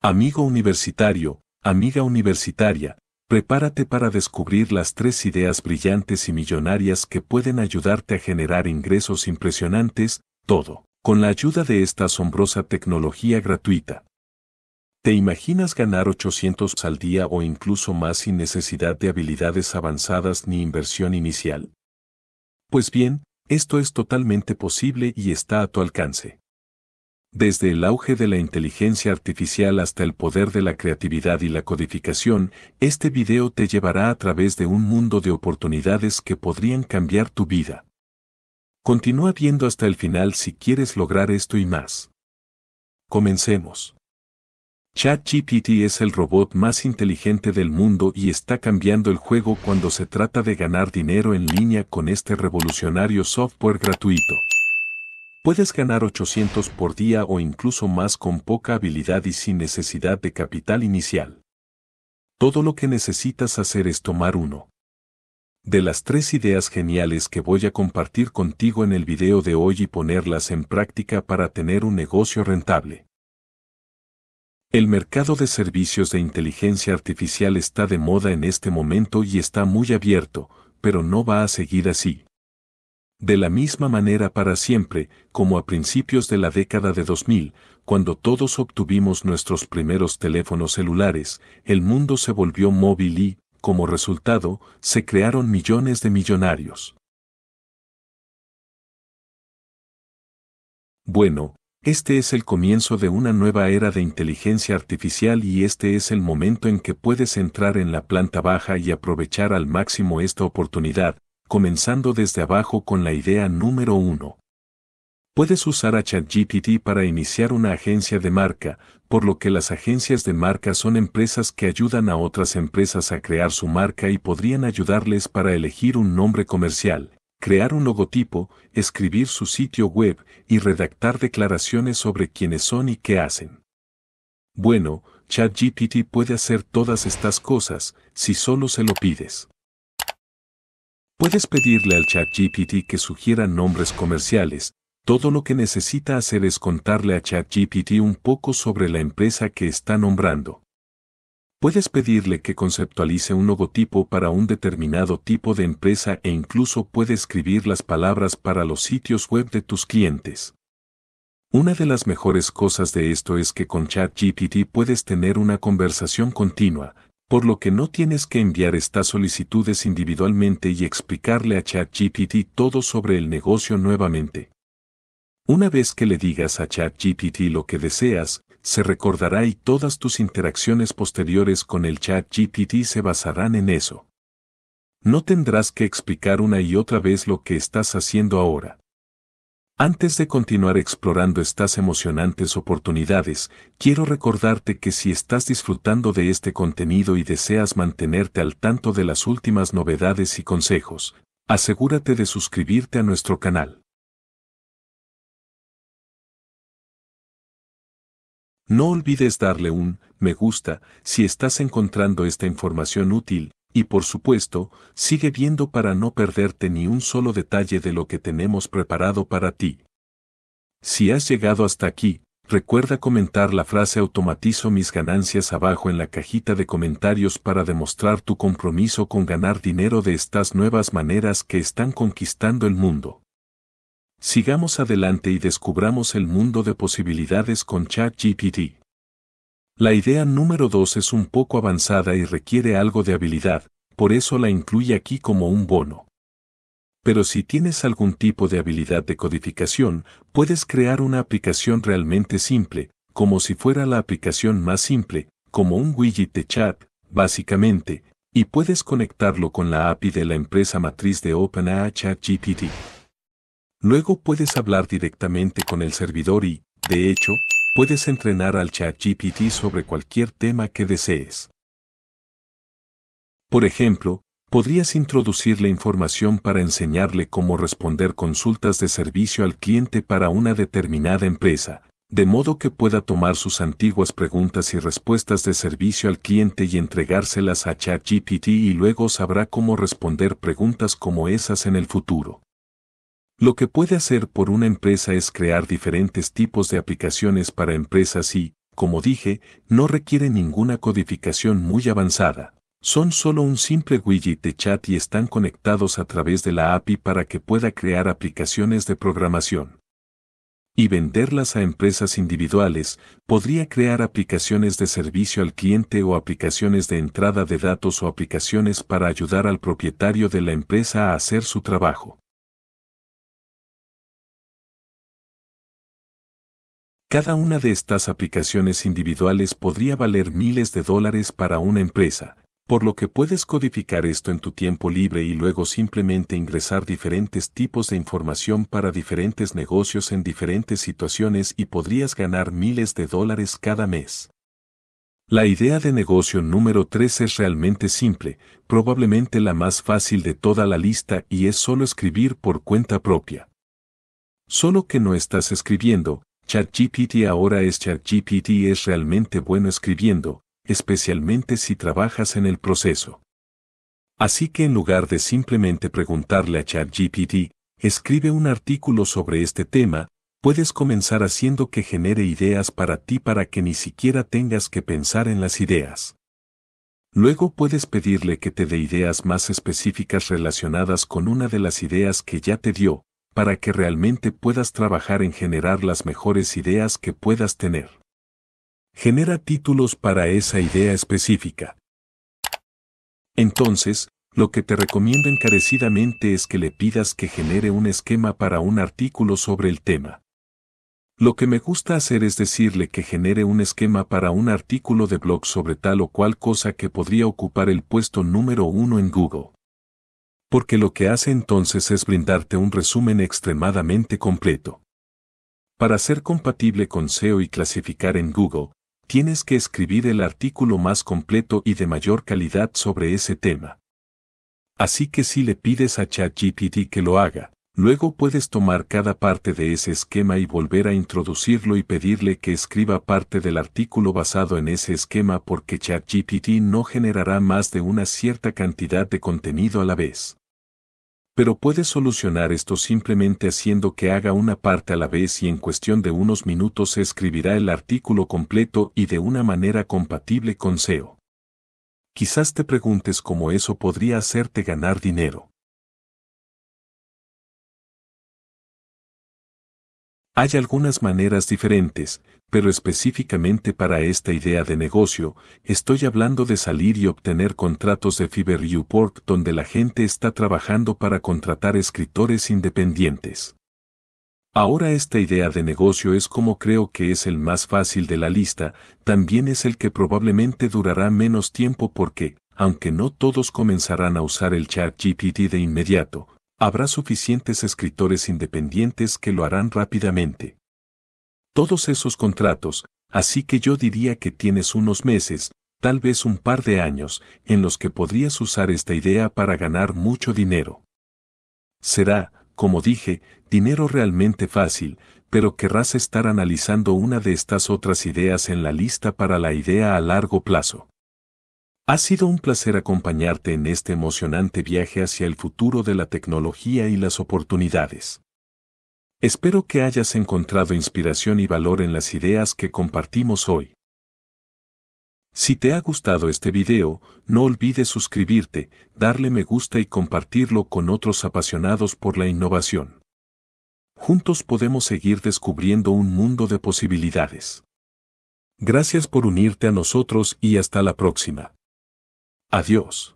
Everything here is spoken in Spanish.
Amigo universitario, amiga universitaria, prepárate para descubrir las tres ideas brillantes y millonarias que pueden ayudarte a generar ingresos impresionantes, todo, con la ayuda de esta asombrosa tecnología gratuita. ¿Te imaginas ganar 800 al día o incluso más sin necesidad de habilidades avanzadas ni inversión inicial? Pues bien, esto es totalmente posible y está a tu alcance. Desde el auge de la inteligencia artificial hasta el poder de la creatividad y la codificación, este video te llevará a través de un mundo de oportunidades que podrían cambiar tu vida. Continúa viendo hasta el final si quieres lograr esto y más. Comencemos. ChatGPT es el robot más inteligente del mundo y está cambiando el juego cuando se trata de ganar dinero en línea con este revolucionario software gratuito. Puedes ganar 800 por día o incluso más con poca habilidad y sin necesidad de capital inicial. Todo lo que necesitas hacer es tomar uno. De las tres ideas geniales que voy a compartir contigo en el video de hoy y ponerlas en práctica para tener un negocio rentable. El mercado de servicios de inteligencia artificial está de moda en este momento y está muy abierto, pero no va a seguir así. De la misma manera para siempre, como a principios de la década de 2000, cuando todos obtuvimos nuestros primeros teléfonos celulares, el mundo se volvió móvil y, como resultado, se crearon millones de millonarios. Bueno, este es el comienzo de una nueva era de inteligencia artificial y este es el momento en que puedes entrar en la planta baja y aprovechar al máximo esta oportunidad, comenzando desde abajo con la idea número uno. Puedes usar a ChatGPT para iniciar una agencia de marca, por lo que las agencias de marca son empresas que ayudan a otras empresas a crear su marca y podrían ayudarles para elegir un nombre comercial, crear un logotipo, escribir su sitio web y redactar declaraciones sobre quiénes son y qué hacen. Bueno, ChatGPT puede hacer todas estas cosas si solo se lo pides. Puedes pedirle al ChatGPT que sugiera nombres comerciales, todo lo que necesita hacer es contarle a ChatGPT un poco sobre la empresa que está nombrando. Puedes pedirle que conceptualice un logotipo para un determinado tipo de empresa e incluso puede escribir las palabras para los sitios web de tus clientes. Una de las mejores cosas de esto es que con ChatGPT puedes tener una conversación continua, por lo que no tienes que enviar estas solicitudes individualmente y explicarle a ChatGPT todo sobre el negocio nuevamente. Una vez que le digas a ChatGPT lo que deseas, se recordará y todas tus interacciones posteriores con el ChatGPT se basarán en eso. No tendrás que explicar una y otra vez lo que estás haciendo ahora. Antes de continuar explorando estas emocionantes oportunidades, quiero recordarte que si estás disfrutando de este contenido y deseas mantenerte al tanto de las últimas novedades y consejos, asegúrate de suscribirte a nuestro canal. No olvides darle un me gusta si estás encontrando esta información útil y por supuesto, sigue viendo para no perderte ni un solo detalle de lo que tenemos preparado para ti. Si has llegado hasta aquí, recuerda comentar la frase automatizo mis ganancias abajo en la cajita de comentarios para demostrar tu compromiso con ganar dinero de estas nuevas maneras que están conquistando el mundo. Sigamos adelante y descubramos el mundo de posibilidades con ChatGPT. La idea número 2 es un poco avanzada y requiere algo de habilidad, por eso la incluye aquí como un bono. Pero si tienes algún tipo de habilidad de codificación, puedes crear una aplicación realmente simple, como si fuera la aplicación más simple, como un widget de chat, básicamente, y puedes conectarlo con la API de la empresa matriz de OpenAI ChatGPT. Luego puedes hablar directamente con el servidor y, de hecho, puedes entrenar al ChatGPT sobre cualquier tema que desees. Por ejemplo, podrías introducirle información para enseñarle cómo responder consultas de servicio al cliente para una determinada empresa, de modo que pueda tomar sus antiguas preguntas y respuestas de servicio al cliente y entregárselas a ChatGPT y luego sabrá cómo responder preguntas como esas en el futuro. Lo que puede hacer por una empresa es crear diferentes tipos de aplicaciones para empresas y, como dije, no requiere ninguna codificación muy avanzada. Son solo un simple widget de chat y están conectados a través de la API para que pueda crear aplicaciones de programación. Y venderlas a empresas individuales, podría crear aplicaciones de servicio al cliente o aplicaciones de entrada de datos o aplicaciones para ayudar al propietario de la empresa a hacer su trabajo. Cada una de estas aplicaciones individuales podría valer miles de dólares para una empresa, por lo que puedes codificar esto en tu tiempo libre y luego simplemente ingresar diferentes tipos de información para diferentes negocios en diferentes situaciones y podrías ganar miles de dólares cada mes. La idea de negocio número 3 es realmente simple, probablemente la más fácil de toda la lista y es solo escribir por cuenta propia. Solo que no estás escribiendo, ChatGPT ahora es ChatGPT es realmente bueno escribiendo, especialmente si trabajas en el proceso. Así que en lugar de simplemente preguntarle a ChatGPT, escribe un artículo sobre este tema, puedes comenzar haciendo que genere ideas para ti para que ni siquiera tengas que pensar en las ideas. Luego puedes pedirle que te dé ideas más específicas relacionadas con una de las ideas que ya te dio, para que realmente puedas trabajar en generar las mejores ideas que puedas tener. Genera títulos para esa idea específica. Entonces, lo que te recomiendo encarecidamente es que le pidas que genere un esquema para un artículo sobre el tema. Lo que me gusta hacer es decirle que genere un esquema para un artículo de blog sobre tal o cual cosa que podría ocupar el puesto número uno en Google porque lo que hace entonces es brindarte un resumen extremadamente completo. Para ser compatible con SEO y clasificar en Google, tienes que escribir el artículo más completo y de mayor calidad sobre ese tema. Así que si le pides a ChatGPT que lo haga, luego puedes tomar cada parte de ese esquema y volver a introducirlo y pedirle que escriba parte del artículo basado en ese esquema porque ChatGPT no generará más de una cierta cantidad de contenido a la vez pero puedes solucionar esto simplemente haciendo que haga una parte a la vez y en cuestión de unos minutos se escribirá el artículo completo y de una manera compatible con SEO. Quizás te preguntes cómo eso podría hacerte ganar dinero. Hay algunas maneras diferentes, pero específicamente para esta idea de negocio, estoy hablando de salir y obtener contratos de Fiverr Upwork donde la gente está trabajando para contratar escritores independientes. Ahora esta idea de negocio es como creo que es el más fácil de la lista, también es el que probablemente durará menos tiempo porque, aunque no todos comenzarán a usar el chat GPT de inmediato, Habrá suficientes escritores independientes que lo harán rápidamente. Todos esos contratos, así que yo diría que tienes unos meses, tal vez un par de años, en los que podrías usar esta idea para ganar mucho dinero. Será, como dije, dinero realmente fácil, pero querrás estar analizando una de estas otras ideas en la lista para la idea a largo plazo. Ha sido un placer acompañarte en este emocionante viaje hacia el futuro de la tecnología y las oportunidades. Espero que hayas encontrado inspiración y valor en las ideas que compartimos hoy. Si te ha gustado este video, no olvides suscribirte, darle me gusta y compartirlo con otros apasionados por la innovación. Juntos podemos seguir descubriendo un mundo de posibilidades. Gracias por unirte a nosotros y hasta la próxima. Adiós.